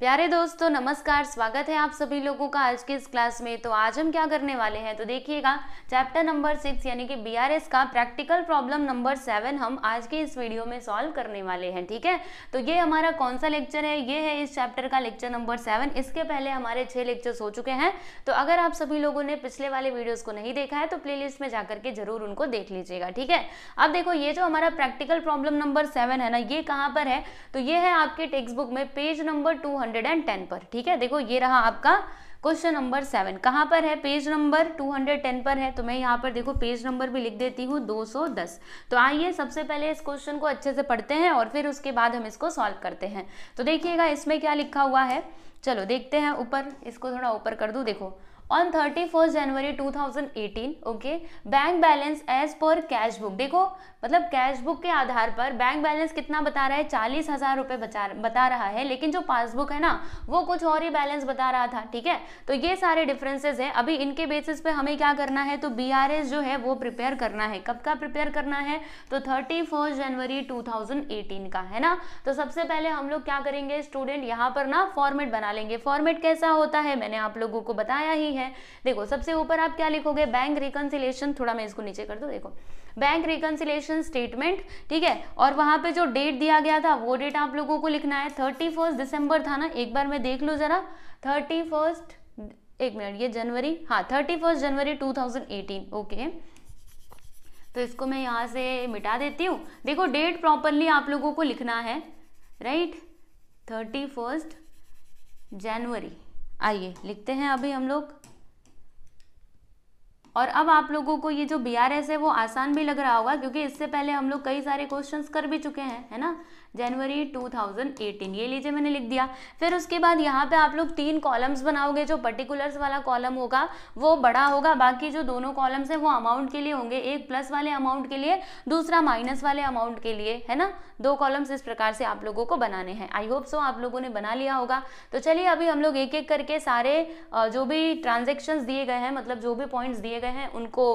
प्यारे दोस्तों नमस्कार स्वागत है आप सभी लोगों का आज के इस क्लास में तो आज हम क्या करने वाले हैं तो देखिएगा चैप्टर नंबर सिक्स यानी कि बीआरएस का प्रैक्टिकल प्रॉब्लम नंबर सेवन हम आज के इस वीडियो में सॉल्व करने वाले हैं ठीक है तो ये हमारा कौन सा लेक्चर है ये है इस चैप्टर का लेक्चर नंबर सेवन इसके पहले हमारे छह लेक्चर्स हो चुके हैं तो अगर आप सभी लोगों ने पिछले वाले वीडियोज़ को नहीं देखा है तो प्ले में जाकर के जरूर उनको देख लीजिएगा ठीक है अब देखो ये जो हमारा प्रैक्टिकल प्रॉब्लम नंबर सेवन है ना ये कहाँ पर है तो ये है आपके टेक्स्ट बुक में page number two hundred and ten पर ठीक है देखो ये रहा आपका क्वेश्चन नंबर सेवन कहाँ पर है पेज नंबर 210 पर है तो मैं यहाँ पर देखो पेज नंबर भी लिख देती हूँ 210 तो आइए सबसे पहले इस क्वेश्चन को अच्छे से पढ़ते हैं और फिर उसके बाद हम इसको सॉल्व करते हैं तो देखिएगा इसमें क्या लिखा हुआ है चलो देखते हैं ऊपर इसको थोड़ा ऊपर कर दूँ देखो on thirty first January two thousand eighteen okay bank balance as per cash book देखो मतलब कैश बुक के आधार पर बैंक बैलेंस कितना बता रहा है चालीस हज़ार रुपए बता रहा है लेकिन जो पासबुक है ना वो कुछ और ही बैलेंस बता रहा था ठीक है तो ये सारे डिफरेंसेस है अभी इनके बेसिस पे हमें क्या करना है तो बी जो है वो प्रिपेयर करना है कब का प्रिपेयर करना है तो थर्टी जनवरी टू का है ना तो सबसे पहले हम लोग क्या करेंगे स्टूडेंट यहाँ पर ना फॉर्मेट बना लेंगे फॉर्मेट कैसा होता है मैंने आप लोगों को बताया ही है देखो सबसे ऊपर आप क्या लिखोगे बैंक रिकनसिलेशन थोड़ा मैं इसको नीचे कर दो देखो बैंक रिकनसिलेशन स्टेटमेंट ठीक है और वहां पे जो डेट दिया गया था वो डेट आप लोगों को लिखना है थर्टी फर्स्ट दिसंबर था ना एक बार मैं देख लूँ ज़रा थर्टी फर्स्ट एक मिनट ये जनवरी हाँ thirty first January two thousand eighteen okay तो इसको मैं यहाँ से मिटा देती हूँ देखो डेट प्रॉपरली आप लोगों को लिखना है राइट थर्टी फर्स्ट जनवरी आइए लिखते हैं अभी हम लोग और अब आप लोगों को ये जो बी आर एस है वो आसान भी लग रहा होगा क्योंकि इससे पहले हम लोग कई सारे क्वेश्चंस कर भी चुके हैं है ना जनवरी 2018 ये लीजिए मैंने लिख दिया फिर उसके बाद यहाँ पे आप लोग तीन कॉलम्स बनाओगे जो पर्टिकुलर्स वाला कॉलम होगा वो बड़ा होगा बाकी जो दोनों कॉलम्स हैं वो अमाउंट के लिए होंगे एक प्लस वाले अमाउंट के लिए दूसरा माइनस वाले अमाउंट के लिए है ना दो कॉलम्स इस प्रकार से आप लोगों को बनाने हैं आई होप सो आप लोगों ने बना लिया होगा तो चलिए अभी हम लोग एक एक करके सारे जो भी ट्रांजेक्शन दिए गए हैं मतलब जो भी पॉइंट्स दिए गए हैं उनको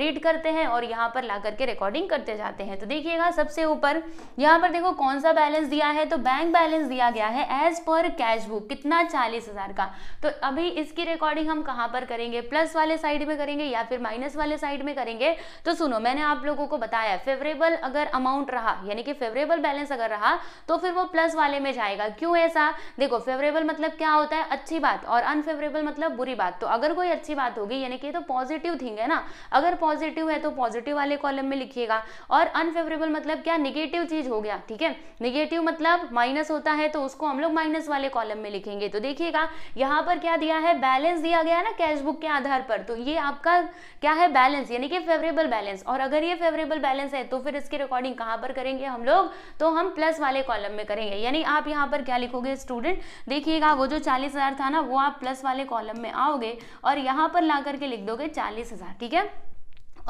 रीड करते हैं और यहाँ पर ला करके रिकॉर्डिंग करते जाते हैं तो देखिएगा सबसे ऊपर यहाँ पर देखो कौन सा बैलेंस दिया है तो बैंक बैलेंस दिया गया है एज पर कैश बुक कितना चालीस हज़ार का तो अभी इसकी रिकॉर्डिंग हम कहां पर करेंगे प्लस वाले साइड में करेंगे या फिर माइनस वाले साइड में करेंगे तो सुनो मैंने आप लोगों को बताया फेवरेबल अगर अमाउंट रहा यानी कि फेवरेबल बैलेंस अगर रहा तो फिर वो प्लस वाले में जाएगा क्यों ऐसा देखो फेवरेबल मतलब क्या होता है अच्छी बात और अनफेवरेबल मतलब बुरी बात तो अगर कोई अच्छी बात होगी यानी कि तो पॉजिटिव थिंग है ना अगर पॉजिटिव है तो पॉजिटिव वाले कॉलम में लिखिएगा और अनफेवरेबल मतलब क्या निगेटिव चीज हो गया ठीक है है निगेटिव मतलब माइनस होता है तो उसको हम लोग माइनस वाले कॉलम में लिखेंगे तो देखिएगा यहाँ पर क्या दिया है बैलेंस दिया गया ना कैश बुक के आधार पर तो ये आपका क्या है बैलेंस यानी कि फेवरेबल बैलेंस और अगर ये फेवरेबल बैलेंस है तो फिर इसकी रिकॉर्डिंग कहाँ पर करेंगे हम लोग तो हम प्लस वाले कॉलम में करेंगे यानी आप यहाँ पर क्या लिखोगे स्टूडेंट देखिएगा वो जो चालीस था ना वो आप प्लस वाले कॉलम में आओगे और यहाँ पर ला करके लिख दोगे चालीस ठीक है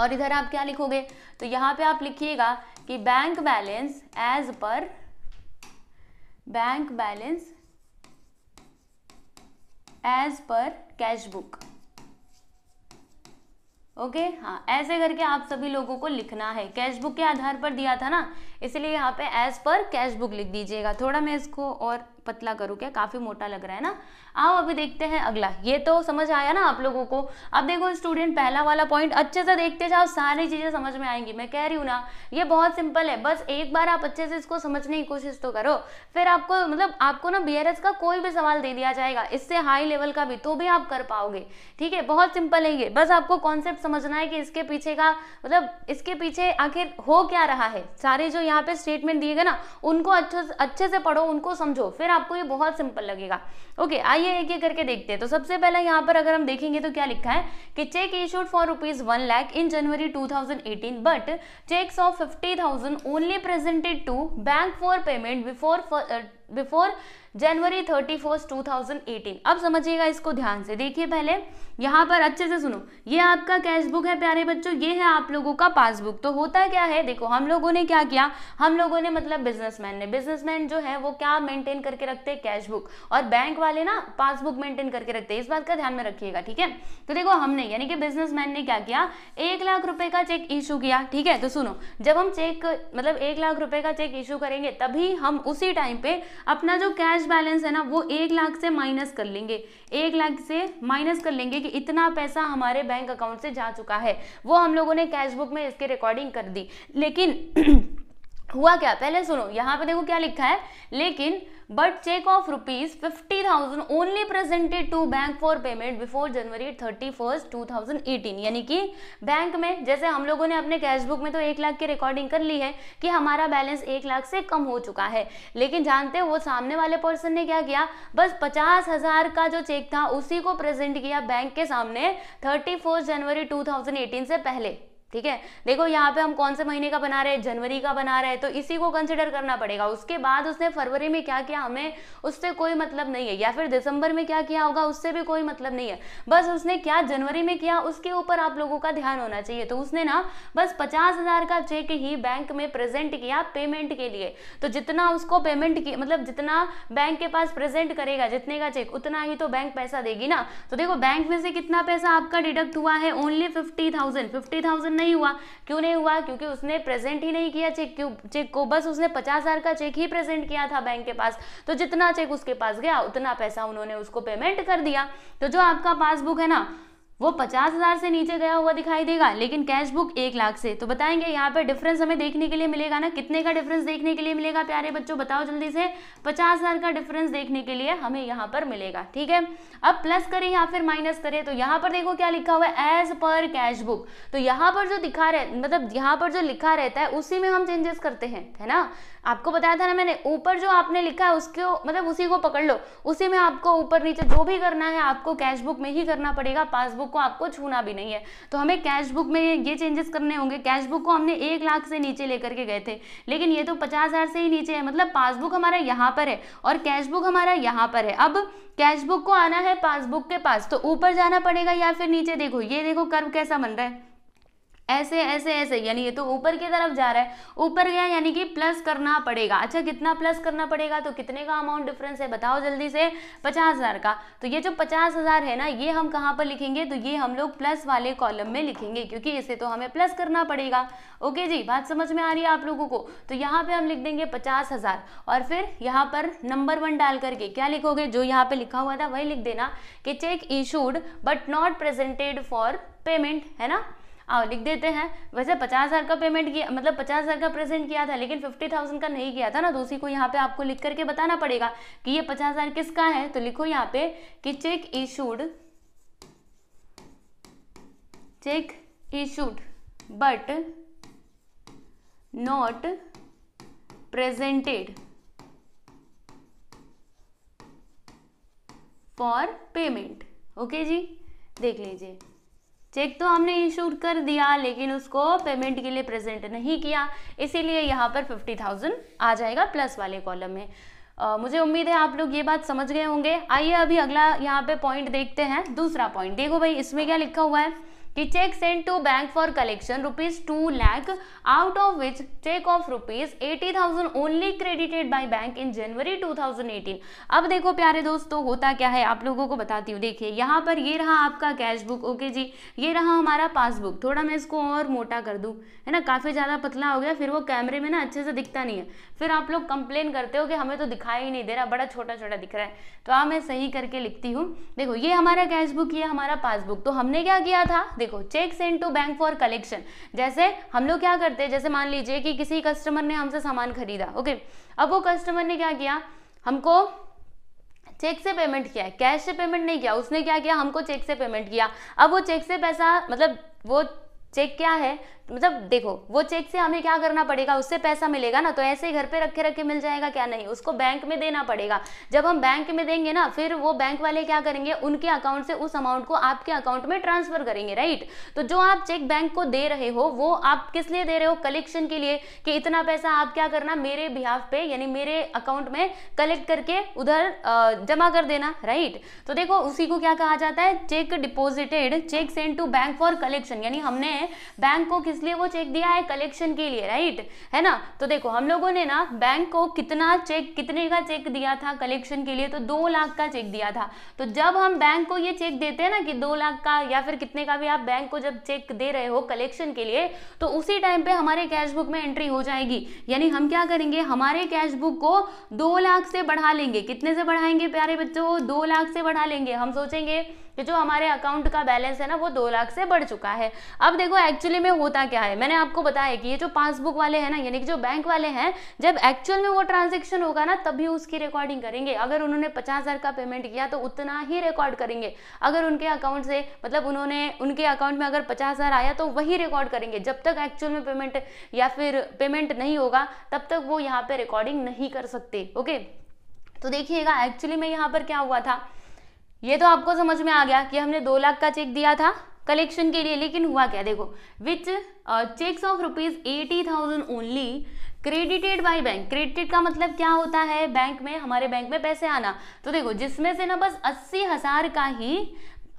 और इधर आप क्या लिखोगे तो यहाँ पे आप लिखिएगा कि bank balance as per bank balance as per cash book okay okay? हाँ ऐसे करके आप सभी लोगों को लिखना है कैश बुक के आधार पर दिया था ना इसलिए यहाँ पे एज पर कैश बुक लिख दीजिएगा थोड़ा मैं इसको और पतला करूँ क्या काफ़ी मोटा लग रहा है ना आओ अभी देखते हैं अगला ये तो समझ आया ना आप लोगों को अब देखो स्टूडेंट पहला वाला पॉइंट अच्छे से देखते जाओ सारी चीज़ें समझ में आएंगी मैं कह रही हूँ ना ये बहुत सिंपल है बस एक बार आप अच्छे से इसको समझने की कोशिश तो करो फिर आपको मतलब आपको ना बी का कोई भी सवाल दे दिया जाएगा इससे हाई लेवल का भी तो भी आप कर पाओगे ठीक है बहुत सिंपल है ये बस आपको कॉन्सेप्ट समझना है कि इसके पीछे का मतलब इसके पीछे आखिर हो क्या रहा है सारे जो यहाँ पे स्टेटमेंट दिए गए ना उनको अच्छे अच्छे से पढ़ो उनको समझो फिर आपको ये बहुत सिंपल लगेगा ओके आइए आइए एक एक करके देखते हैं तो सबसे पहले यहाँ पर अगर हम देखेंगे तो क्या लिखा है कि cheque issued for rupees one lakh in January 2018 but cheques of fifty thousand only presented to bank for payment before before January thirty first two अब समझिएगा इसको ध्यान से देखिए पहले यहाँ पर अच्छे से सुनो ये आपका कैश बुक है प्यारे बच्चों ये है आप लोगों का पासबुक तो होता क्या है देखो हम लोगों ने क्या किया हम लोगों ने मतलब बिजनेसमैन ने बिजनेसमैन जो है वो क्या मेंटेन करके रखते हैं कैश बुक और बैंक वाले ना पासबुक मेंटेन करके रखते हैं इस बात का ध्यान में रखिएगा ठीक है तो देखो हमने यानी कि बिजनेस ने क्या किया एक लाख रुपए का चेक इशू किया ठीक है तो सुनो जब हम चेक मतलब एक लाख रुपए का चेक इशू करेंगे तभी हम उसी टाइम पे अपना जो कैश कैश बैलेंस है ना वो एक लाख से माइनस कर लेंगे एक लाख से माइनस कर लेंगे कि इतना पैसा हमारे बैंक अकाउंट से जा चुका है वो हम लोगों ने कैश बुक में इसके रिकॉर्डिंग कर दी लेकिन हम्म। हुआ क्या पहले सुनो यहाँ पे देखो क्या लिखा है लेकिन but cheque of rupees fifty thousand only presented to bank for payment before January thirty first two thousand eighteen यानी कि बैंक में जैसे हम लोगों ने अपने कैशबुक में तो एक लाख की रिकॉर्डिंग कर ली है कि हमारा बैलेंस एक लाख से कम हो चुका है लेकिन जानते हो वो सामने वाले पर्सन ने क्या किया बस पचास हजार का जो चेक था उसी को प्रेजेंट किया बैंक के सामने thirty first January two thousand eighteen से पहले ठीक है देखो यहाँ पे हम कौन से महीने का बना रहे हैं जनवरी का बना रहे हैं तो इसी को कंसिडर करना पड़ेगा उसके बाद उसने फरवरी में क्या किया हमें उससे कोई मतलब नहीं है या फिर दिसंबर में क्या किया होगा उससे भी कोई मतलब नहीं है बस उसने क्या जनवरी में किया उसके ऊपर आप लोगों का ध्यान होना चाहिए तो उसने ना बस पचास हजार का चेक ही बैंक में प्रेजेंट किया पेमेंट के लिए तो जितना उसको पेमेंट किया मतलब जितना बैंक के पास प्रेजेंट करेगा जितने का चेक उतना ही तो बैंक पैसा देगी ना तो देखो बैंक में से कितना पैसा आपका डिडक्ट हुआ है only fifty thousand fifty thousand नहीं हुआ क्यों नहीं हुआ क्योंकि उसने प्रेजेंट ही नहीं किया चेक चेक को बस उसने पचास हज़ार का चेक ही प्रेजेंट किया था बैंक के पास तो जितना चेक उसके पास गया उतना पैसा उन्होंने उसको पेमेंट कर दिया तो जो आपका पासबुक है ना वो पचास हज़ार से नीचे गया हुआ दिखाई देगा लेकिन कैश बुक एक लाख से तो बताएंगे यहाँ पर डिफरेंस हमें देखने के लिए मिलेगा ना कितने का डिफरेंस देखने के लिए मिलेगा प्यारे बच्चों बताओ जल्दी से पचास हज़ार का डिफरेंस देखने के लिए हमें यहाँ पर मिलेगा ठीक है अब प्लस करें या फिर माइनस करें तो यहाँ पर देखो क्या लिखा हुआ है एज पर कैश बुक तो यहाँ पर जो दिखा रहे मतलब यहाँ पर जो लिखा रहता है उसी में हम चेंजेस करते हैं है ना आपको बताया था ना मैंने ऊपर जो आपने लिखा है उसको मतलब उसी को पकड़ लो उसी में आपको ऊपर नीचे जो भी करना है आपको कैश बुक में ही करना पड़ेगा पासबुक को आपको छूना भी नहीं है तो हमें कैश बुक में ये चेंजेस करने होंगे कैश बुक को हमने एक लाख से नीचे लेकर के गए थे लेकिन ये तो पचास हज़ार से ही नीचे है मतलब पासबुक हमारा यहाँ पर है और कैश बुक हमारा यहाँ पर है अब कैश बुक को आना है पासबुक के पास तो ऊपर जाना पड़ेगा या फिर नीचे देखो ये देखो कर्व कैसा बन रहा है ऐसे ऐसे ऐसे यानी ये तो ऊपर की तरफ जा रहा है ऊपर गया यानी कि प्लस करना पड़ेगा अच्छा कितना प्लस करना पड़ेगा तो कितने का अमाउंट डिफरेंस है बताओ जल्दी से पचास हज़ार का तो ये जो पचास हज़ार है ना ये हम कहाँ पर लिखेंगे तो ये हम लोग प्लस वाले कॉलम में लिखेंगे क्योंकि इसे तो हमें प्लस करना पड़ेगा ओके जी बात समझ में आ रही है आप लोगों को तो यहाँ पे हम लिख देंगे पचास हज़ार और फिर यहाँ पर नंबर वन डाल करके क्या लिखोगे जो यहाँ पे लिखा हुआ था वही लिख देना कि cheque issued but not presented for payment है ना आओ लिख देते हैं वैसे पचास हज़ार का पेमेंट किया मतलब पचास हज़ार का प्रेजेंट किया था लेकिन फिफ्टी थाउजेंड का नहीं किया था ना तो उसी को यहाँ पे आपको लिख करके बताना पड़ेगा कि ये पचास हज़ार किसका है तो लिखो यहाँ पे कि cheque issued cheque issued but not presented for payment okay जी देख लीजिए चेक तो हमने इशू कर दिया लेकिन उसको पेमेंट के लिए प्रेजेंट नहीं किया इसीलिए यहाँ पर फिफ्टी थाउजेंड आ जाएगा प्लस वाले कॉलम में आ, मुझे उम्मीद है आप लोग ये बात समझ गए होंगे आइए अभी अगला यहाँ पे पॉइंट देखते हैं दूसरा पॉइंट देखो भाई इसमें क्या लिखा हुआ है कि cheque send to bank for collection rupees two lakh out of which cheque of rupees eighty thousand only credited by bank in January eighteen अब देखो प्यारे दोस्तों तो होता क्या है आप लोगों को बताती हूँ देखिए यहाँ पर ये रहा आपका कैश बुक ओके जी ये रहा हमारा पासबुक थोड़ा मैं इसको और मोटा कर दूँ है ना काफ़ी ज़्यादा पतला हो गया फिर वो कैमरे में ना अच्छे से दिखता नहीं है फिर आप लोग कंप्लेन करते हो कि हमें तो दिखाई ही नहीं दे रहा बड़ा छोटा छोटा दिख रहा है तो आप मैं सही करके लिखती हूँ देखो ये हमारा कैश बुक ये हमारा पासबुक तो हमने क्या किया था देखो cheques in to bank for collection जैसे हम लोग क्या करते हैं जैसे मान लीजिए कि किसी कस्टमर ने हमसे सामान खरीदा ओके अब वो कस्टमर ने क्या किया हमको चेक से पेमेंट किया कैश से पेमेंट नहीं किया उसने क्या किया हमको चेक से पेमेंट किया अब वो चेक से पैसा मतलब वो चेक क्या है मतलब देखो वो चेक से हमें क्या करना पड़ेगा उससे पैसा मिलेगा ना तो ऐसे ही घर पे रखे रखे मिल जाएगा क्या नहीं उसको बैंक में देना पड़ेगा जब हम बैंक में देंगे ना फिर वो बैंक वाले क्या करेंगे उनके अकाउंट से उस अमाउंट को आपके अकाउंट में ट्रांसफर करेंगे राइट तो जो आप चेक बैंक को दे रहे हो वो आप किस लिए दे रहे हो कलेक्शन के लिए कि इतना पैसा आप क्या करना मेरे बिहाफ पे यानी मेरे अकाउंट में कलेक्ट करके उधर जमा कर देना राइट तो देखो उसी को क्या कहा जाता है cheque deposited cheque send to bank for collection यानी हमने बैंक को किस लिए वो चेक दिया है कलेक्शन के लिए राइट है ना तो देखो हम लोगों ने ना बैंक को कितना चेक कितने का चेक दिया था कलेक्शन के लिए तो दो लाख का चेक दिया था तो जब हम बैंक को ये चेक देते हैं ना कि दो लाख का या फिर कितने का भी आप बैंक को जब चेक दे रहे हो कलेक्शन के लिए तो उसी टाइम पे हमारे कैश बुक में एंट्री हो जाएगी यानी हम क्या करेंगे हमारे कैश बुक को दो लाख से बढ़ा लेंगे कितने से बढ़ाएंगे प्यारे बच्चों दो लाख से बढ़ा लेंगे हम सोचेंगे कि जो हमारे अकाउंट का बैलेंस है ना वो दो लाख से बढ़ चुका है अब देखो एक्चुअली में होता क्या है मैंने आपको बताया कि ये जो पासबुक वाले हैं ना यानी कि जो बैंक वाले हैं जब एक्चुअल में वो ट्रांजेक्शन होगा ना तभी उसकी रिकॉर्डिंग करेंगे अगर उन्होंने पचास हज़ार का पेमेंट किया तो उतना ही रिकॉर्ड करेंगे अगर उनके अकाउंट से मतलब उन्होंने उनके अकाउंट में अगर पचास हज़ार आया तो वही रिकॉर्ड करेंगे जब तक एक्चुअल में पेमेंट या फिर पेमेंट नहीं होगा तब तक वो यहाँ पे रिकॉर्डिंग नहीं कर सकते ओके तो देखिएगा एक्चुअली में यहाँ पर क्या हुआ था ये तो आपको समझ में आ गया कि हमने दो लाख का चेक दिया था कलेक्शन के लिए लेकिन हुआ क्या देखो which cheques of rupees eighty thousand only credited by bank credited का मतलब क्या होता है बैंक में हमारे बैंक में पैसे आना तो देखो जिसमें से ना बस अस्सी हजार का ही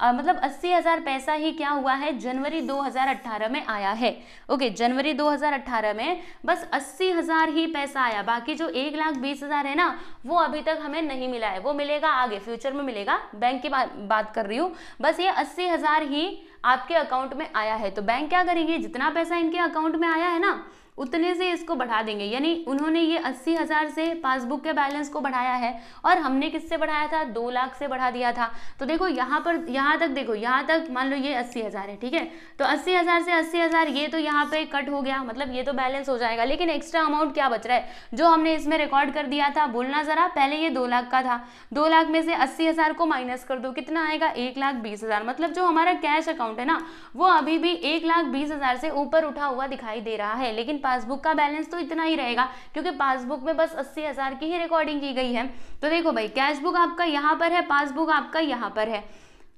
आ, मतलब अस्सी हज़ार पैसा ही क्या हुआ है जनवरी 2018 में आया है ओके जनवरी 2018 में बस अस्सी हज़ार ही पैसा आया बाकी जो एक लाख बीस हज़ार है ना वो अभी तक हमें नहीं मिला है वो मिलेगा आगे फ्यूचर में मिलेगा बैंक की बा, बात कर रही हूँ बस ये अस्सी हज़ार ही आपके अकाउंट में आया है तो बैंक क्या करेंगे जितना पैसा इनके अकाउंट में आया है ना उतने से इसको बढ़ा देंगे यानी उन्होंने ये अस्सी हज़ार से पासबुक के बैलेंस को बढ़ाया है और हमने किससे बढ़ाया था दो लाख से बढ़ा दिया था तो देखो यहाँ पर यहाँ तक देखो यहाँ तक मान लो ये अस्सी हज़ार है ठीक है तो अस्सी हज़ार से अस्सी हज़ार ये तो यहाँ पे कट हो गया मतलब ये तो बैलेंस हो जाएगा लेकिन एक्स्ट्रा अमाउंट क्या बच रहा है जो हमने इसमें रिकॉर्ड कर दिया था बोलना ज़रा पहले ये दो लाख का था दो लाख में से अस्सी हज़ार को माइनस कर दो कितना आएगा एक लाख बीस हज़ार मतलब जो हमारा कैश अकाउंट है ना वो अभी भी एक लाख बीस हज़ार से ऊपर उठा हुआ दिखाई दे रहा है लेकिन पासबुक का बैलेंस तो इतना ही रहेगा क्योंकि पासबुक में बस अस्सी हज़ार की ही रिकॉर्डिंग की गई है तो देखो भाई कैश बुक आपका यहाँ पर है पासबुक आपका यहाँ पर है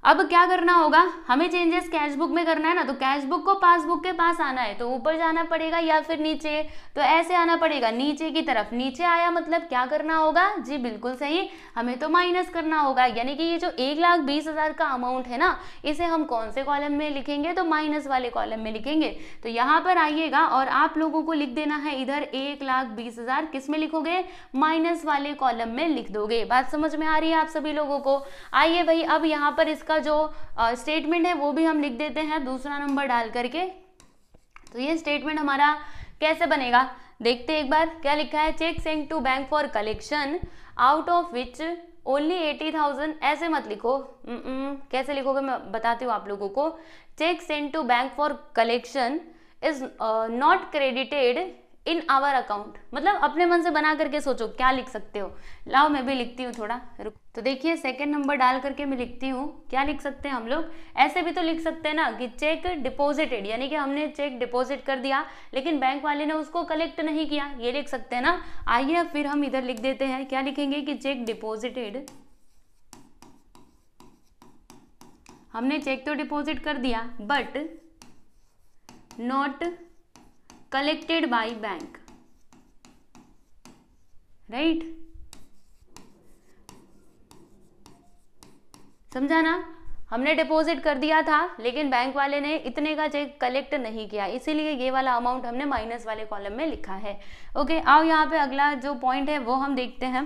अब क्या करना होगा हमें चेंजेस कैश बुक में करना है ना तो कैश बुक को पासबुक के पास आना है तो ऊपर जाना पड़ेगा या फिर नीचे तो ऐसे आना पड़ेगा नीचे की तरफ नीचे आया मतलब क्या करना होगा जी बिल्कुल सही हमें तो माइनस करना होगा यानी कि ये जो एक लाख बीस हज़ार का अमाउंट है ना इसे हम कौन से कॉलम में लिखेंगे तो माइनस वाले कॉलम में लिखेंगे तो यहाँ पर आइएगा और आप लोगों को लिख देना है इधर एक लाख बीस हज़ार किस में लिखोगे माइनस वाले कॉलम में लिख दोगे बात समझ में आ रही है आप सभी लोगों को आइए भाई अब यहाँ पर इसका का जो स्टेटमेंट है वो भी हम लिख देते हैं दूसरा नंबर डाल करके तो ये स्टेटमेंट हमारा कैसे बनेगा देखते एक बार क्या लिखा है cheque send to bank for collection out of which only eighty thousand ऐसे मत लिखो न, न, कैसे लिखोगे मैं बताती हूँ आप लोगों को cheque send to bank for collection is not credited in our account मतलब अपने मन से बना करके सोचो क्या लिख सकते हो लाओ मैं भी लिखती हूँ थोड़ा रुक तो देखिए सेकंड नंबर डाल करके मैं लिखती हूँ क्या लिख सकते हैं हम लोग ऐसे भी तो लिख सकते हैं ना कि चेक डिपॉजिटेड यानी कि हमने चेक डिपॉजिट कर दिया लेकिन बैंक वाले ने उसको कलेक्ट नहीं किया ये लिख सकते हैं ना आइए अब फिर हम इधर लिख देते हैं क्या लिखेंगे कि चेक डिपोजिटेड हमने चेक तो डिपोजिट कर दिया but not collected by bank right समझा ना हमने डिपॉजिट कर दिया था लेकिन बैंक वाले ने इतने का चेक कलेक्ट नहीं किया इसीलिए ये वाला अमाउंट हमने माइनस वाले कॉलम में लिखा है ओके आओ यहाँ पे अगला जो पॉइंट है वो हम देखते हैं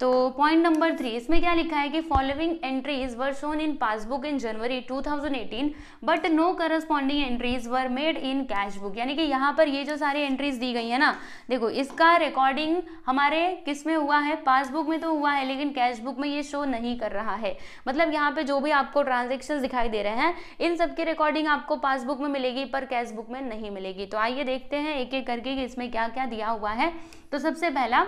तो पॉइंट नंबर थ्री इसमें क्या लिखा है कि following entries were shown in passbook in January 2018 but no corresponding entries were made in cash book यानी कि यहाँ पर ये जो सारी एंट्रीज दी गई है ना देखो इसका रिकॉर्डिंग हमारे किस में हुआ है पासबुक में तो हुआ है लेकिन कैश बुक में ये शो नहीं कर रहा है मतलब यहाँ पे जो भी आपको ट्रांजेक्शन दिखाई दे रहे हैं इन सब की रिकॉर्डिंग आपको पासबुक में मिलेगी पर कैश बुक में नहीं मिलेगी तो आइए देखते हैं एक एक करके कि इसमें क्या क्या दिया हुआ है तो सबसे पहला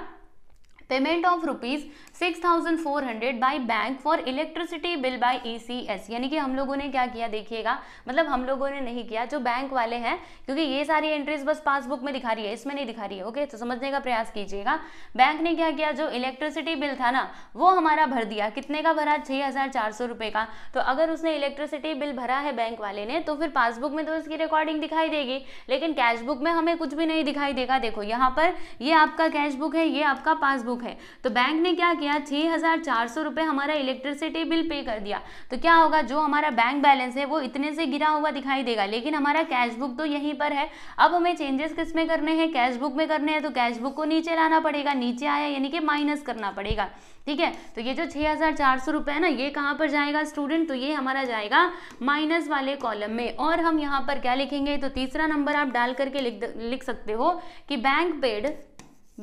payment of rupees six thousand four hundred by bank for electricity bill by E C S यानी कि हम लोगों ने क्या किया देखिएगा मतलब हम लोगों ने नहीं किया जो बैंक वाले हैं क्योंकि ये सारी एंट्रीज बस पासबुक में दिखा रही है इसमें नहीं दिखा रही है ओके तो समझने का प्रयास कीजिएगा बैंक ने क्या किया जो इलेक्ट्रिसिटी बिल था ना वो हमारा भर दिया कितने का भरा छः हज़ार चार सौ रुपये का तो अगर उसने इलेक्ट्रिसिटी बिल भरा है बैंक वाले ने तो फिर पासबुक में तो इसकी रिकॉर्डिंग दिखाई देगी लेकिन कैशबुक में हमें कुछ भी नहीं दिखाई देगा देखो यहाँ पर ये आपका कैशबुक है ये आपका पासबुक बुक है तो बैंक ने क्या किया छः हज़ार चार सौ रुपये हमारा इलेक्ट्रिसिटी बिल पे कर दिया तो क्या होगा जो हमारा बैंक बैलेंस है वो इतने से गिरा हुआ दिखाई देगा लेकिन हमारा कैश बुक तो यहीं पर है अब हमें चेंजेस किस में करने हैं कैश बुक में करने हैं तो कैश बुक को नीचे लाना पड़ेगा नीचे आया यानी कि माइनस करना पड़ेगा ठीक है तो ये जो छः हज़ार चार सौ रुपये है ना ये कहाँ पर जाएगा स्टूडेंट तो ये हमारा जाएगा माइनस वाले कॉलम में और हम यहाँ पर क्या लिखेंगे तो तीसरा नंबर आप डाल करके लिख लिख सकते हो कि bank paid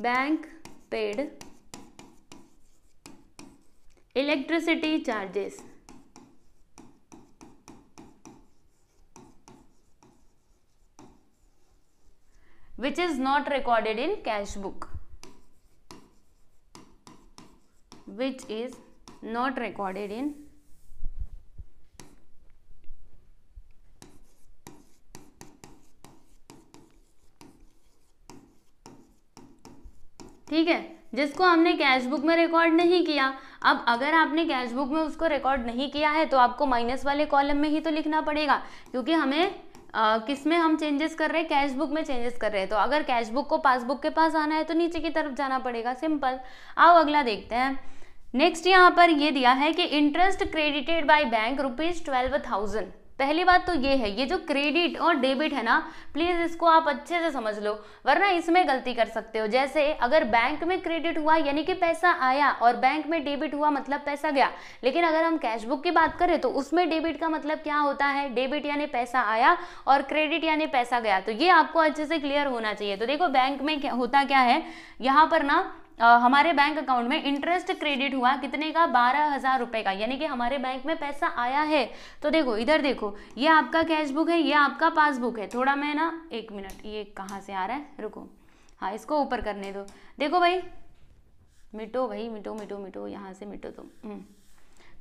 bank paid electricity charges which is not recorded in cash book which is not recorded in ठीक है जिसको हमने कैश बुक में रिकॉर्ड नहीं किया अब अगर आपने कैश बुक में उसको रिकॉर्ड नहीं किया है तो आपको माइनस वाले कॉलम में ही तो लिखना पड़ेगा क्योंकि हमें आ, किस में हम चेंजेस कर रहे हैं कैश बुक में चेंजेस कर रहे हैं तो अगर कैश बुक को पासबुक के पास आना है तो नीचे की तरफ जाना पड़ेगा सिंपल आओ अगला देखते हैं नेक्स्ट यहाँ पर ये दिया है कि interest credited by bank rupees twelve thousand पहली बात तो ये है ये जो क्रेडिट और डेबिट है ना प्लीज़ इसको आप अच्छे से समझ लो वरना इसमें गलती कर सकते हो जैसे अगर बैंक में क्रेडिट हुआ यानी कि पैसा आया और बैंक में डेबिट हुआ मतलब पैसा गया लेकिन अगर हम कैशबुक की बात करें तो उसमें डेबिट का मतलब क्या होता है डेबिट यानी पैसा आया और क्रेडिट यानी पैसा गया तो ये आपको अच्छे से क्लियर होना चाहिए तो देखो बैंक में क्या होता क्या है यहाँ पर ना हमारे बैंक अकाउंट में इंटरेस्ट क्रेडिट हुआ कितने का बारह हज़ार रुपये का यानी कि हमारे बैंक में पैसा आया है तो देखो इधर देखो ये आपका कैश बुक है ये आपका पासबुक है थोड़ा मैं ना एक मिनट ये कहाँ से आ रहा है रुको हाँ इसको ऊपर करने दो देखो भाई मिटो भाई मिटो मिटो मिटो यहाँ से मिटो तुम हम्म।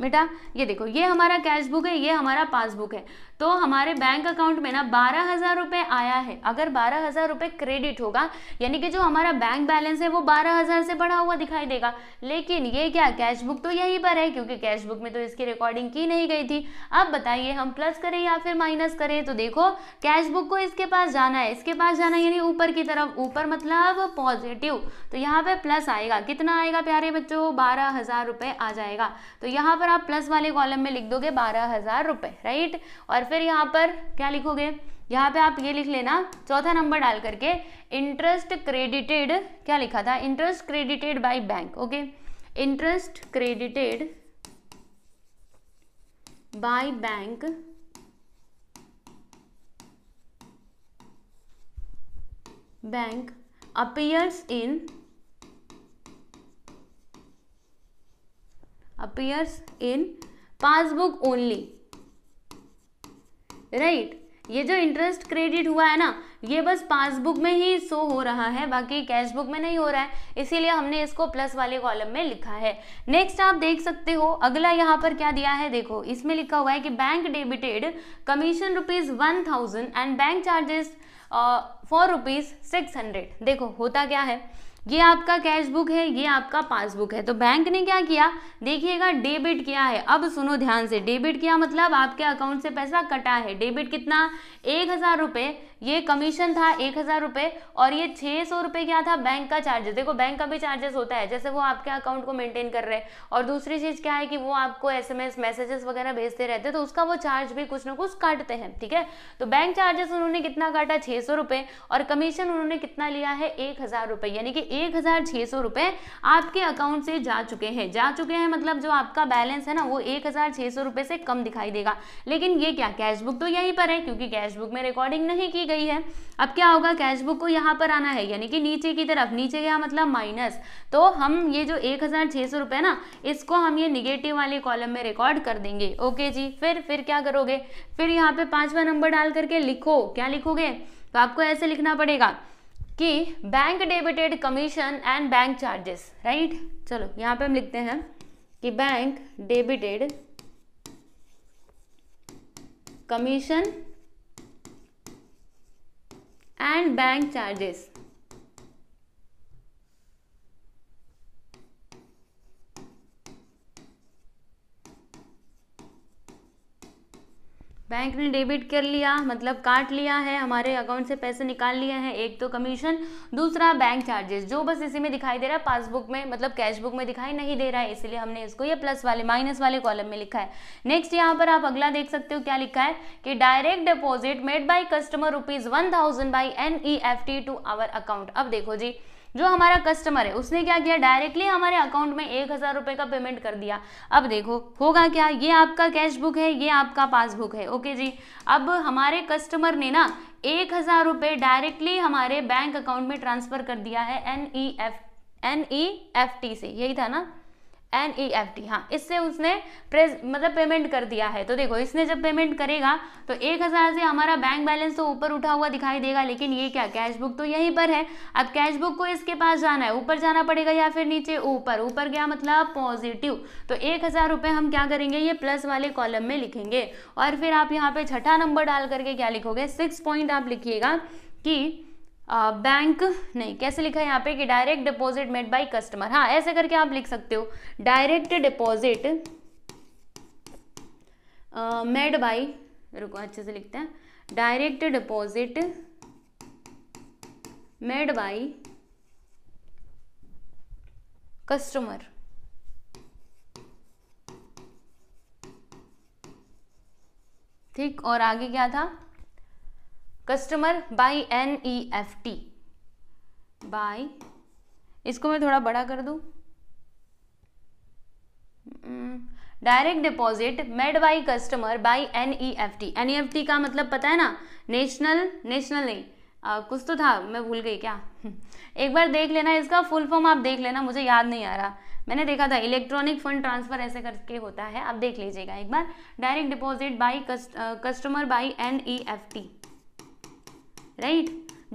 बेटा ये देखो ये हमारा कैश बुक है ये हमारा पासबुक है तो हमारे बैंक अकाउंट में ना बारह हज़ार रुपये आया है अगर बारह हज़ार रुपये क्रेडिट होगा यानी कि जो हमारा बैंक बैलेंस है वो बारह हज़ार से बढ़ा हुआ दिखाई देगा लेकिन ये क्या कैश बुक तो यहीं पर है क्योंकि कैश बुक में तो इसकी रिकॉर्डिंग की नहीं गई थी अब बताइए हम प्लस करें या फिर माइनस करें तो देखो कैश बुक को इसके पास जाना है इसके पास जाना यानी ऊपर की तरफ ऊपर मतलब पॉजिटिव तो यहाँ पे प्लस आएगा कितना आएगा प्यारे बच्चों बारह हज़ार आ जाएगा तो यहाँ पर आप प्लस वाले कॉलम में लिख दोगे बारह हजार रुपए राइट और फिर यहाँ पर क्या लिखोगे यहाँ पे आप ये लिख लेना चौथा नंबर डाल करके इंटरेस्ट क्रेडिटेड क्या लिखा था interest credited by bank okay interest credited by bank bank appears in appears in passbook only right ये जो इंटरेस्ट क्रेडिट हुआ है ना ये बस पासबुक में ही शो हो रहा है बाकी कैश बुक में नहीं हो रहा है इसीलिए हमने इसको प्लस वाले कॉलम में लिखा है नेक्स्ट आप देख सकते हो अगला यहाँ पर क्या दिया है देखो इसमें लिखा हुआ है कि bank debited commission rupees one thousand and bank charges four rupees six hundred देखो होता क्या है ये आपका कैश बुक है ये आपका पासबुक है तो बैंक ने क्या किया देखिएगा डेबिट किया है अब सुनो ध्यान से डेबिट किया मतलब आपके अकाउंट से पैसा कटा है डेबिट कितना एक हज़ार रुपये ये कमीशन था एक हज़ार रुपये और ये छः सौ रुपये क्या था बैंक का चार्जेस देखो बैंक का भी चार्जेस होता है जैसे वो आपके अकाउंट को मेंटेन कर रहे हैं और दूसरी चीज़ क्या है कि वो आपको एस एम एस मैसेजेस वगैरह भेजते रहते तो उसका वो चार्ज भी कुछ ना कुछ काटते हैं ठीक है तो बैंक चार्जेस उन्होंने कितना काटा छः सौ और कमीशन उन्होंने कितना लिया है एक हज़ार यानी कि एक हज़ार छः सौ रुपये आपके अकाउंट से जा चुके हैं जा चुके हैं मतलब जो आपका बैलेंस है ना वो एक हज़ार छः सौ रुपये से कम दिखाई देगा लेकिन ये क्या कैश बुक तो यहीं पर है क्योंकि कैश बुक में रिकॉर्डिंग नहीं की गई है अब क्या होगा कैश बुक को यहाँ पर आना है यानी कि नीचे की तरफ नीचे गया मतलब माइनस तो हम ये जो एक हज़ार छह सौ रुपए ना इसको हम ये निगेटिव वाले कॉलम में रिकॉर्ड कर देंगे ओके जी फिर फिर क्या करोगे फिर यहाँ पे पांचवा नंबर डाल करके लिखो क्या लिखोगे तो आपको ऐसे लिखना पड़ेगा कि bank debited commission and bank charges right चलो यहां पे हम लिखते हैं कि bank debited commission and bank charges bank ने डेबिट कर लिया मतलब काट लिया है हमारे अकाउंट से पैसे निकाल लिए हैं एक तो कमीशन दूसरा बैंक चार्जेस जो बस इसी में दिखाई दे रहा है पासबुक में मतलब कैशबुक में दिखाई नहीं दे रहा है इसलिए हमने इसको ये प्लस वाले माइनस वाले कॉलम में लिखा है नेक्स्ट यहाँ पर आप अगला देख सकते हो क्या लिखा है कि direct deposit made by customer rupees one thousand by N E F T to our account अब देखो जी जो हमारा कस्टमर है उसने क्या किया डायरेक्टली हमारे अकाउंट में एक हज़ार रुपए का पेमेंट कर दिया अब देखो होगा क्या ये आपका कैश बुक है ये आपका पासबुक है ओके जी अब हमारे कस्टमर ने ना एक हज़ार रुपये डायरेक्टली हमारे बैंक अकाउंट में ट्रांसफ़र कर दिया है N E F N E F T से यही था ना एन ई एफ टी हाँ इससे उसने प्रेज मतलब पेमेंट कर दिया है तो देखो इसने जब पेमेंट करेगा तो एक हज़ार से हमारा बैंक बैलेंस तो ऊपर उठा हुआ दिखाई देगा लेकिन ये क्या कैश बुक तो यहीं पर है अब कैश बुक को इसके पास जाना है ऊपर जाना पड़ेगा या फिर नीचे ऊपर ऊपर गया मतलब पॉजिटिव तो एक हज़ार रुपये हम क्या करेंगे ये प्लस वाले कॉलम में लिखेंगे और फिर आप यहाँ पे छठा नंबर डाल करके क्या लिखोगे सिक्स पॉइंट आप लिखिएगा कि बैंक नहीं कैसे लिखा है यहाँ पे कि direct deposit made by customer हाँ ऐसे करके आप लिख सकते हो डायरेक्ट डिपॉजिट मेड बाय रुको अच्छे से लिखते हैं direct deposit made by customer ठीक और आगे क्या था customer by N E F T by इसको मैं थोड़ा बड़ा कर दू direct deposit made by customer by F T का मतलब पता है ना नेशनल नेशनल नहीं आ, कुछ तो था मैं भूल गई क्या एक बार देख लेना इसका फुल फॉर्म आप देख लेना मुझे याद नहीं आ रहा मैंने देखा था इलेक्ट्रॉनिक फंड ट्रांसफर ऐसे करके होता है आप देख लीजिएगा एक बार direct deposit by customer by T right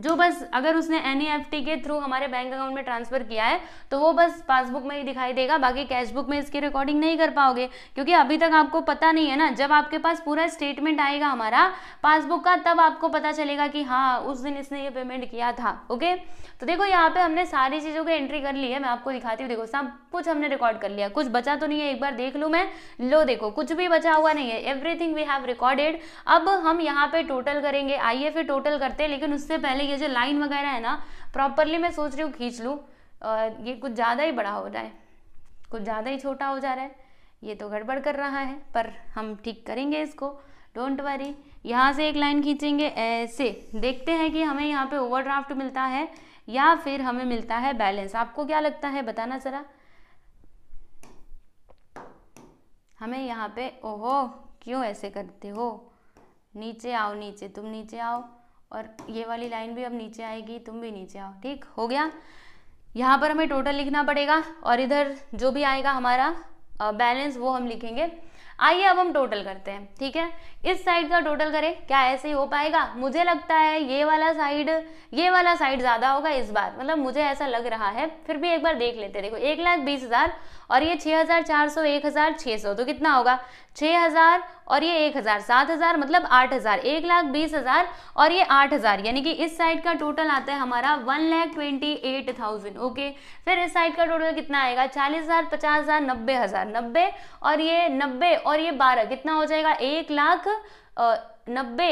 जो बस अगर उसने एन e के थ्रू हमारे बैंक अकाउंट में ट्रांसफर किया है तो वो बस पासबुक में ही दिखाई देगा बाकी कैशबुक में इसकी रिकॉर्डिंग नहीं कर पाओगे क्योंकि अभी तक आपको पता नहीं है ना जब आपके पास पूरा स्टेटमेंट आएगा हमारा पासबुक का तब आपको पता चलेगा कि हाँ उस दिन इसने ये पेमेंट किया था ओके तो देखो यहाँ पे हमने सारी चीज़ों की एंट्री कर ली है मैं आपको दिखाती हूँ देखो सब कुछ हमने रिकॉर्ड कर लिया कुछ बचा तो नहीं है एक बार देख लू मैं लो देखो कुछ भी बचा हुआ नहीं है एवरीथिंग वी हैव रिकॉर्डेड अब हम यहाँ पे टोटल करेंगे आइए फिर टोटल करते हैं लेकिन उससे पहले ये जो लाइन वगैरह है ना प्रॉपरली मैं सोच रही हूँ खींच लूँ ये कुछ ज़्यादा ही बड़ा हो रहा है कुछ ज़्यादा ही छोटा हो जा रहा है ये तो गड़बड़ कर रहा है पर हम ठीक करेंगे इसको डोंट वरी यहाँ से एक लाइन खींचेंगे ऐसे देखते हैं कि हमें यहाँ पे ओवरड्राफ्ट मिलता है या फिर हमें मिलता है बैलेंस आपको क्या लगता है बताना ज़रा हमें यहाँ पे ओहो क्यों ऐसे करते हो नीचे आओ नीचे तुम नीचे आओ और ये वाली लाइन भी अब नीचे आएगी तुम भी नीचे आओ ठीक हो गया यहाँ पर हमें टोटल लिखना पड़ेगा और इधर जो भी आएगा हमारा बैलेंस वो हम लिखेंगे आइए अब हम टोटल करते हैं ठीक है इस साइड का टोटल करें क्या ऐसे ही हो पाएगा मुझे लगता है ये वाला साइड ये वाला साइड ज़्यादा होगा इस बार मतलब मुझे ऐसा लग रहा है फिर भी एक बार देख लेते देखो एक लाख बीस हज़ार और ये छः हज़ार चार सौ एक हज़ार छः सौ तो कितना होगा छः हज़ार और ये एक हज़ार सात हज़ार मतलब आठ हज़ार एक लाख बीस हज़ार और ये आठ हज़ार यानी कि इस साइड का टोटल आता है हमारा one lakh twenty eight thousand okay फिर इस साइड का टोटल कितना आएगा चालीस हज़ार पचास हज़ार नब्बे हज़ार नब्बे और ये नब्बे और ये बारह कितना हो जाएगा एक लाख नब्बे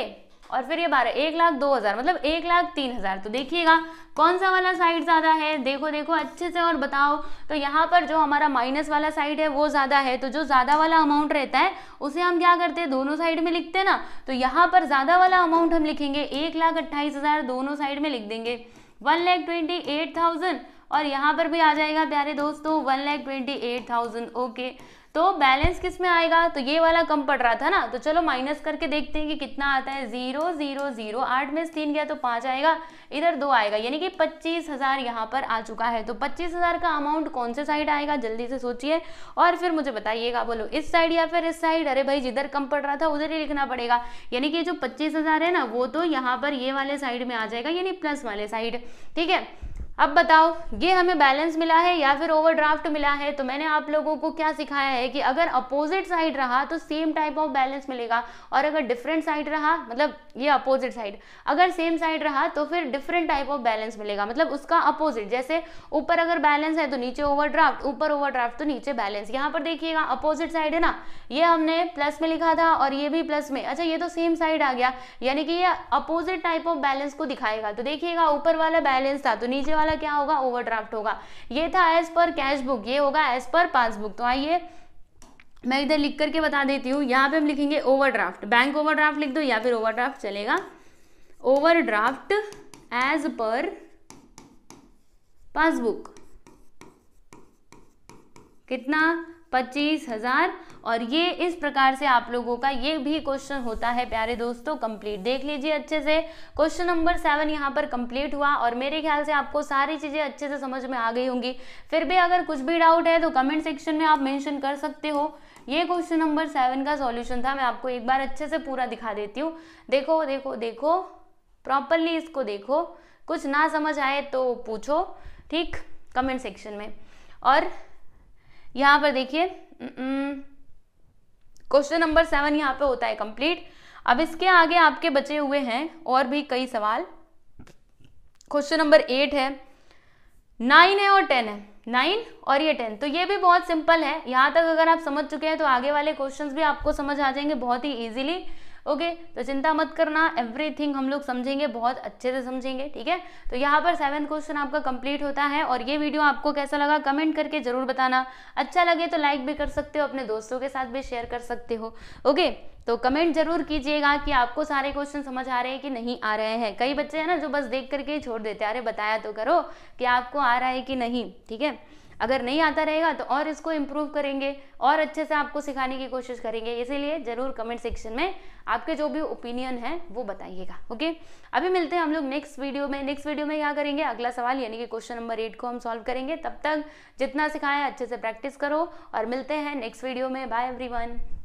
और फिर ये बारह एक लाख दो हज़ार मतलब एक लाख तीन हज़ार तो देखिएगा कौन सा वाला साइड ज़्यादा है देखो देखो अच्छे से और बताओ तो यहाँ पर जो हमारा माइनस वाला साइड है वो ज़्यादा है तो जो ज़्यादा वाला अमाउंट रहता है उसे हम क्या करते हैं दोनों साइड में लिखते हैं ना तो यहाँ पर ज़्यादा वाला अमाउंट हम लिखेंगे एक लाख अट्ठाईस हज़ार दोनों साइड में लिख देंगे one lakh twenty eight thousand और यहाँ पर भी आ जाएगा प्यारे दोस्तों one lakh twenty eight thousand okay तो बैलेंस किस में आएगा तो ये वाला कम पड़ रहा था ना तो चलो माइनस करके देखते हैं कि कितना आता है जीरो जीरो जीरो आठ में से तीन गया तो पाँच आएगा इधर दो आएगा यानी कि पच्चीस हज़ार यहाँ पर आ चुका है तो पच्चीस हज़ार का अमाउंट कौन से साइड आएगा जल्दी से सोचिए और फिर मुझे बताइएगा बोलो इस साइड या फिर इस साइड अरे भाई जिधर कम पड़ रहा था उधर ही लिखना पड़ेगा यानी कि जो पच्चीस है ना वो तो यहाँ पर ये वाले साइड में आ जाएगा यानी प्लस वाले साइड ठीक है अब बताओ ये हमें बैलेंस मिला है या फिर ओवरड्राफ्ट मिला है तो मैंने आप लोगों को क्या सिखाया है कि अगर अपोजिट साइड रहा तो सेम टाइप ऑफ बैलेंस मिलेगा और अगर डिफरेंट साइड रहा मतलब ये अपोजिट साइड अगर सेम साइड रहा तो फिर डिफरेंट टाइप ऑफ बैलेंस मिलेगा मतलब उसका अपोजिट जैसे ऊपर अगर बैलेंस है तो नीचे ओवरड्राफ्ट ऊपर ओवरड्राफ्ट तो नीचे बैलेंस यहाँ पर देखिएगा अपोजिट साइड है ना ये हमने प्लस में लिखा था और ये भी प्लस में अच्छा ये तो सेम साइड आ गया यानी कि ये अपोजिट टाइप ऑफ बैलेंस को दिखाएगा तो देखिएगा ऊपर वाला बैलेंस था तो नीचे वाला वाला क्या होगा ओवरड्राफ्ट होगा ये था एज पर कैश बुक ये होगा एज पर पासबुक तो आइए मैं इधर लिख करके बता देती हूँ यहाँ पे हम लिखेंगे ओवरड्राफ्ट बैंक ओवरड्राफ्ट लिख दो या फिर ओवरड्राफ्ट चलेगा ओवरड्राफ्ट एज पर पासबुक कितना पच्चीस हज़ार और ये इस प्रकार से आप लोगों का ये भी क्वेश्चन होता है प्यारे दोस्तों कंप्लीट देख लीजिए अच्छे से क्वेश्चन नंबर सेवन यहाँ पर कंप्लीट हुआ और मेरे ख्याल से आपको सारी चीज़ें अच्छे से समझ में आ गई होंगी फिर भी अगर कुछ भी डाउट है तो कमेंट सेक्शन में आप मैंशन कर सकते हो ये क्वेश्चन नंबर सेवन का सॉल्यूशन था मैं आपको एक बार अच्छे से पूरा दिखा देती हूँ देखो देखो देखो प्रॉपरली इसको देखो कुछ ना समझ आए तो पूछो ठीक कमेंट सेक्शन में और यहाँ पर देखिए क्वेश्चन नंबर सेवन यहाँ पे होता है कंप्लीट अब इसके आगे आपके बचे हुए हैं और भी कई सवाल क्वेश्चन नंबर एट है नाइन है और टेन है नाइन और ये टेन तो ये भी बहुत सिंपल है यहां तक अगर आप समझ चुके हैं तो आगे वाले क्वेश्चंस भी आपको समझ आ जाएंगे बहुत ही इजीली ओके तो चिंता मत करना एवरीथिंग हम लोग समझेंगे बहुत अच्छे से समझेंगे ठीक है तो यहाँ पर सेवन क्वेश्चन आपका कंप्लीट होता है और ये वीडियो आपको कैसा लगा कमेंट करके जरूर बताना अच्छा लगे तो लाइक भी कर सकते हो अपने दोस्तों के साथ भी शेयर कर सकते हो ओके तो कमेंट जरूर कीजिएगा कि आपको सारे क्वेश्चन समझ आ रहे हैं कि नहीं आ रहे हैं कई बच्चे हैं ना जो बस देख करके ही छोड़ देते हैं अरे बताया तो करो कि आपको आ रहा है कि नहीं ठीक है अगर नहीं आता रहेगा तो और इसको इम्प्रूव करेंगे और अच्छे से आपको सिखाने की कोशिश करेंगे इसीलिए ज़रूर कमेंट सेक्शन में आपके जो भी ओपिनियन है वो बताइएगा ओके अभी मिलते हैं हम लोग नेक्स्ट वीडियो में नेक्स्ट वीडियो में क्या करेंगे अगला सवाल यानी कि क्वेश्चन नंबर एट को हम सॉल्व करेंगे तब तक जितना सिखाया अच्छे से प्रैक्टिस करो और मिलते हैं नेक्स्ट वीडियो में बाय एवरी